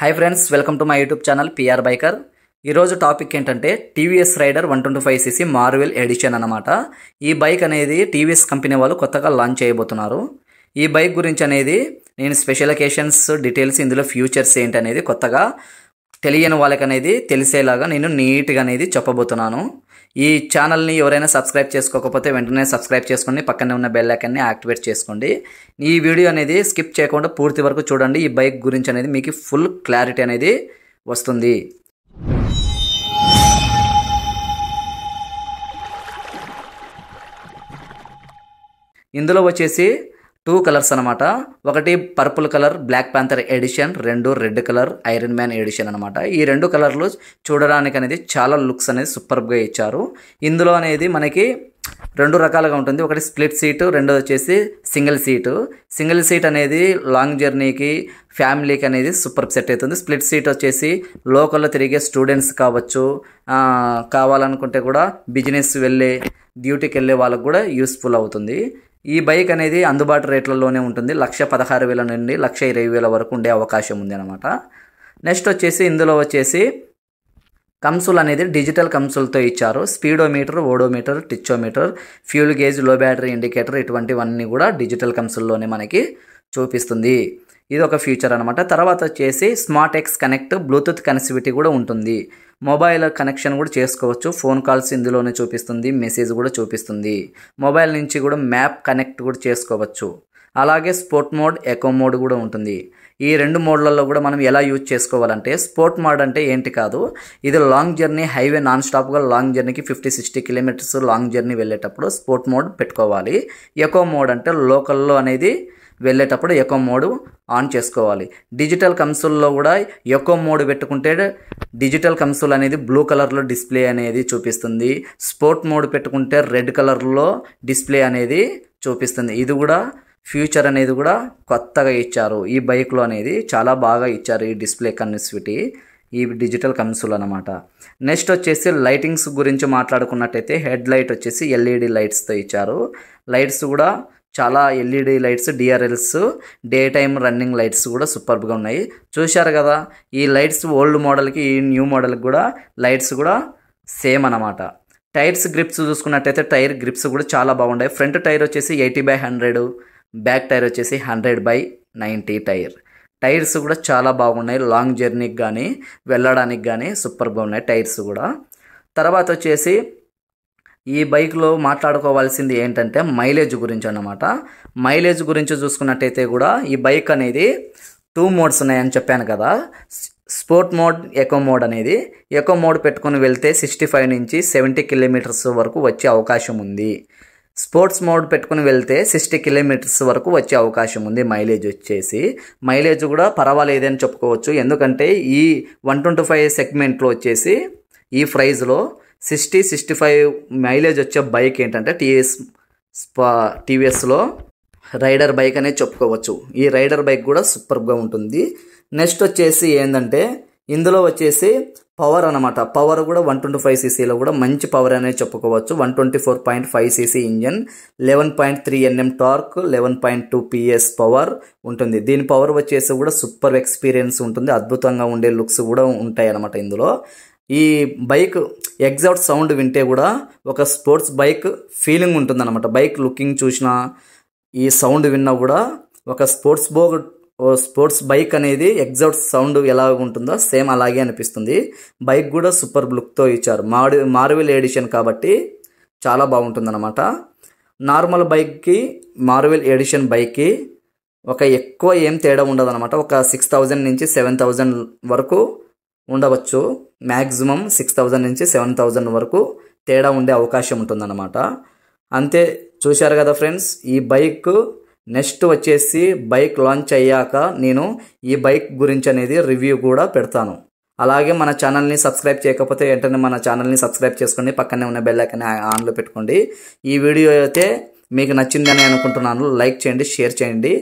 hi friends welcome to my YouTube channel PR biker ఈరోజు topic ఏంటంటే TVS Raider one twenty five CC Marvel edition అనమాట ఈ bike అనేది TVS company వాళ్ళు కొత్తగా లాంచ్ చేయబోతున్నారు ఈ బైక్ గురించి అనేది నేను స్పెషల్ అకేషన్స్ డీటెయిల్స్ ఇందులో ఫ్యూచర్స్ ఏంటి అనేది కొత్తగా తెలియని వాళ్ళకి అనేది తెలిసేలాగా నేను నీట్గా అనేది చెప్పబోతున్నాను ఈ ఛానల్ని ఎవరైనా సబ్స్క్రైబ్ చేసుకోకపోతే వెంటనే సబ్స్క్రైబ్ చేసుకోండి పక్కనే ఉన్న బెల్ ఐకన్ని యాక్టివేట్ చేసుకోండి ఈ వీడియో అనేది స్కిప్ చేయకుండా పూర్తి వరకు చూడండి ఈ బైక్ గురించి అనేది మీకు ఫుల్ క్లారిటీ అనేది వస్తుంది ఇందులో వచ్చేసి టూ కలర్స్ అనమాట ఒకటి purple colour black panther edition రెండు red colour iron man edition అనమాట ఈ రెండు కలర్లు చూడడానికి అనేది చాలా లుక్స్ అనేది సూపర్గా ఇచ్చారు ఇందులో అనేది మనకి రెండు రకాలుగా ఉంటుంది ఒకటి స్ప్లిట్ సీటు రెండోది వచ్చేసి సింగిల్ సీటు సింగిల్ సీట్ అనేది లాంగ్ జర్నీకి ఫ్యామిలీకి అనేది సూపర్ సెట్ అవుతుంది స్ప్లిట్ సీట్ వచ్చేసి లోకల్లో తిరిగే స్టూడెంట్స్ కావచ్చు కావాలనుకుంటే కూడా బిజినెస్ వెళ్ళే డ్యూటీకి వెళ్ళే వాళ్ళకు కూడా యూస్ఫుల్ అవుతుంది ఈ బైక్ అనేది అందుబాటు రేట్లలోనే ఉంటుంది లక్ష పదహారు వేల నుండి లక్ష ఇరవై వేల వరకు ఉండే అవకాశం ఉంది అనమాట నెక్స్ట్ వచ్చేసి ఇందులో వచ్చేసి కంసుల్ అనేది డిజిటల్ కన్సోల్తో ఇచ్చారు speedometer odometer tachometer fuel gauge లో బ్యాటరీ ఇండికేటర్ ఇటువంటివన్నీ కూడా డిజిటల్ కంసుల్లోనే మనకి చూపిస్తుంది ఇది ఒక ఫ్యూచర్ అనమాట తర్వాత వచ్చేసి smart X connect Bluetooth connectivity కూడా ఉంటుంది మొబైల్ కనెక్షన్ కూడా చేసుకోవచ్చు ఫోన్ కాల్స్ ఇందులోనే చూపిస్తుంది మెసేజ్ కూడా చూపిస్తుంది మొబైల్ నుంచి కూడా మ్యాప్ కనెక్ట్ కూడా చేసుకోవచ్చు అలాగే స్పోర్ట్ మోడ్ ఎకో మోడ్ కూడా ఉంటుంది ఈ రెండు మోడ్లలో కూడా మనం ఎలా యూజ్ చేసుకోవాలంటే స్పోర్ట్ మోడ్ అంటే ఏంటి కాదు ఇది లాంగ్ జర్నీ హైవే నాన్ స్టాప్గా లాంగ్ జర్నీకి fifty sixty kilometres long journey వెళ్ళేటప్పుడు స్పోర్ట్ మోడ్ పెట్టుకోవాలి ఎకో మోడ్ అంటే లోకల్లో అనేది వెళ్ళేటప్పుడు ఎకో మోడ్ ఆన్ చేసుకోవాలి డిజిటల్ కంసుల్లో కూడా ఎకో మోడ్ పెట్టుకుంటే డిజిటల్ కంసుల్ అనేది బ్లూ కలర్లో డిస్ప్లే అనేది చూపిస్తుంది స్పోర్ట్ మోడ్ పెట్టుకుంటే రెడ్ కలర్లో డిస్ప్లే అనేది చూపిస్తుంది ఇది కూడా ఫ్యూచర్ అనేది కూడా కొత్తగా ఇచ్చారు ఈ బైక్లో అనేది చాలా బాగా ఇచ్చారు ఈ డిస్ప్లే కన్సివిటీ ఈ డిజిటల్ కన్సోల్ అనమాట నెక్స్ట్ వచ్చేసి లైటింగ్స్ గురించి మాట్లాడుకున్నట్టయితే హెడ్ లైట్ వచ్చేసి ఎల్ఈడి లైట్స్తో ఇచ్చారు లైట్స్ కూడా చాలా LED lights DRLs day time running lights కూడా సూపర్గా ఉన్నాయి చూశారు కదా ఈ లైట్స్ ఓల్డ్ మోడల్కి ఈ న్యూ మోడల్కి కూడా లైట్స్ కూడా సేమ్ అనమాట టైర్స్ గ్రిప్స్ చూసుకున్నట్టయితే టైర్ గ్రిప్స్ కూడా చాలా బాగున్నాయి ఫ్రంట్ టైర్ వచ్చేసి eighty by hundred back tyre వచ్చేసి hundred by ninety tyre tyres కూడా చాలా బాగున్నాయి లాంగ్ జర్నీకి కానీ వెళ్ళడానికి కానీ సూపర్గా ఉన్నాయి టైర్స్ కూడా తర్వాత వచ్చేసి ఈ బైక్లో మాట్లాడుకోవాల్సింది ఏంటంటే మైలేజ్ గురించి అన్నమాట మైలేజ్ గురించి చూసుకున్నట్టయితే కూడా ఈ బైక్ అనేది టూ మోడ్స్ ఉన్నాయని చెప్పాను కదా స్పోర్ట్ మోడ్ ఎకో మోడ్ అనేది ఎకో మోడ్ పెట్టుకుని వెళ్తే సిక్స్టీ ఫైవ్ నుంచి సెవెంటీ కిలోమీటర్స్ వరకు వచ్చే అవకాశం ఉంది స్పోర్ట్స్ మోడ్ పెట్టుకుని వెళ్తే సిక్స్టీ కిలోమీటర్స్ వరకు వచ్చే అవకాశం ఉంది మైలేజ్ వచ్చేసి మైలేజ్ కూడా పర్వాలేదని చెప్పుకోవచ్చు ఎందుకంటే ఈ వన్ ట్వంటీ ఫైవ్ సెగ్మెంట్లో వచ్చేసి ఈ ప్రైజ్లో సిక్స్టీ సిక్స్టీ ఫైవ్ మైలేజ్ వచ్చే బైక్ ఏంటంటే టీవీఎస్ స్పా టీవీఎస్లో రైడర్ బైక్ అనేది చెప్పుకోవచ్చు ఈ రైడర్ బైక్ కూడా సూపర్గా ఉంటుంది నెక్స్ట్ వచ్చేసి ఏంటంటే ఇందులో వచ్చేసి పవర్ అనమాట పవర్ కూడా వన్ ట్వంటీ ఫైవ్ సీసీలో కూడా మంచి పవర్ అనేది చెప్పుకోవచ్చు one twenty four point five CC engine eleven point three Nm torque eleven point two PS power ఉంటుంది దీని పవర్ వచ్చేసి కూడా సూపర్ ఎక్స్పీరియన్స్ ఉంటుంది అద్భుతంగా ఉండే లుక్స్ కూడా ఉంటాయి అనమాట ఇందులో ఈ బైక్ ఎగ్జాట్ సౌండ్ వింటే కూడా ఒక స్పోర్ట్స్ బైక్ ఫీలింగ్ ఉంటుందన్నమాట బైక్ లుకింగ్ చూసినా ఈ సౌండ్ విన్నా కూడా ఒక స్పోర్ట్స్ బో స్పోర్ట్స్ బైక్ అనేది ఎగ్జాట్ సౌండ్ ఎలా ఉంటుందో సేమ్ అలాగే అనిపిస్తుంది బైక్ కూడా సూపర్ లుక్తో ఇచ్చారు మాడు మార్వెల్ ఎడిషన్ కాబట్టి చాలా బాగుంటుందన్నమాట నార్మల్ బైక్కి మార్వెల్ ఎడిషన్ బైక్కి ఒక ఎక్కువ ఏం తేడా అనమాట ఒక సిక్స్ థౌజండ్ నుంచి సెవెన్ థౌజండ్ వరకు ఉండవచ్చు మ్యాక్సిమం సిక్స్ థౌజండ్ నుంచి సెవెన్ థౌజండ్ వరకు తేడా ఉండే అవకాశం ఉంటుందన్నమాట అంతే చూశారు కదా ఫ్రెండ్స్ ఈ బైక్ నెక్స్ట్ వచ్చేసి బైక్ లాంచ్ అయ్యాక నేను ఈ బైక్ గురించి అనేది రివ్యూ కూడా పెడతాను అలాగే మన ఛానల్ని సబ్స్క్రైబ్ చేయకపోతే వెంటనే మన ఛానల్ని సబ్స్క్రైబ్ చేసుకోండి పక్కనే ఉన్న బెల్లైకన్ ఆన్లో పెట్టుకోండి ఈ వీడియో అయితే మీకు నచ్చిందని అనుకుంటున్నాను లైక్ చేయండి షేర్ చేయండి